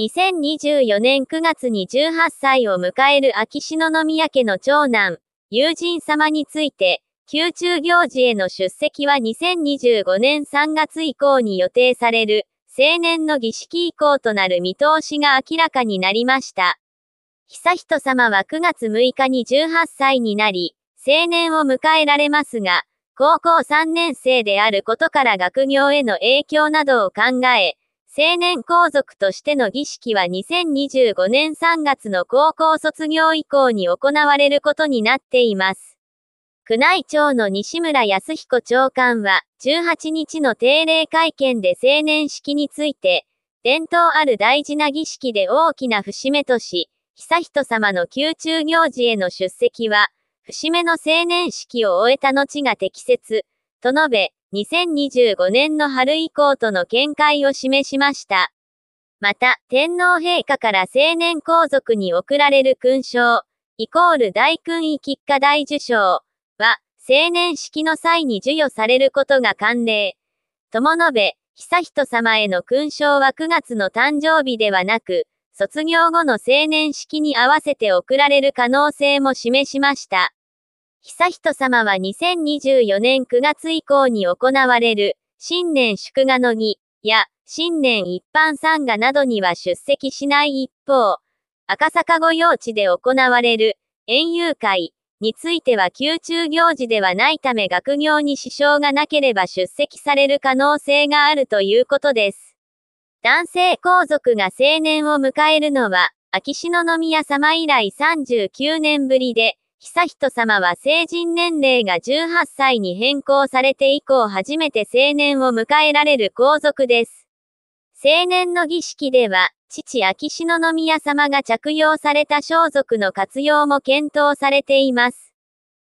2024年9月に18歳を迎える秋篠宮家の長男、友人様について、宮中行事への出席は2025年3月以降に予定される、青年の儀式以降となる見通しが明らかになりました。悠仁さまは9月6日に18歳になり、青年を迎えられますが、高校3年生であることから学業への影響などを考え、成年皇族としての儀式は2025年3月の高校卒業以降に行われることになっています。宮内庁の西村康彦長官は、18日の定例会見で成年式について、伝統ある大事な儀式で大きな節目とし、悠仁さまの宮中行事への出席は、節目の成年式を終えた後が適切、と述べ、2025年の春以降との見解を示しました。また、天皇陛下から成年皇族に贈られる勲章、イコール大勲位菊花大受章は、成年式の際に授与されることが慣例。とも述べ、悠仁さまへの勲章は9月の誕生日ではなく、卒業後の成年式に合わせて贈られる可能性も示しました。悠仁さまは2024年9月以降に行われる、新年祝賀の儀や、新年一般参賀などには出席しない一方、赤坂御用地で行われる、園遊会については宮中行事ではないため学業に支障がなければ出席される可能性があるということです。男性皇族が成年を迎えるのは、秋篠宮様以来39年ぶりで、悠仁さまは成人年齢が18歳に変更されて以降初めて成年を迎えられる皇族です。成年の儀式では、父秋篠宮様が着用された装束の活用も検討されています。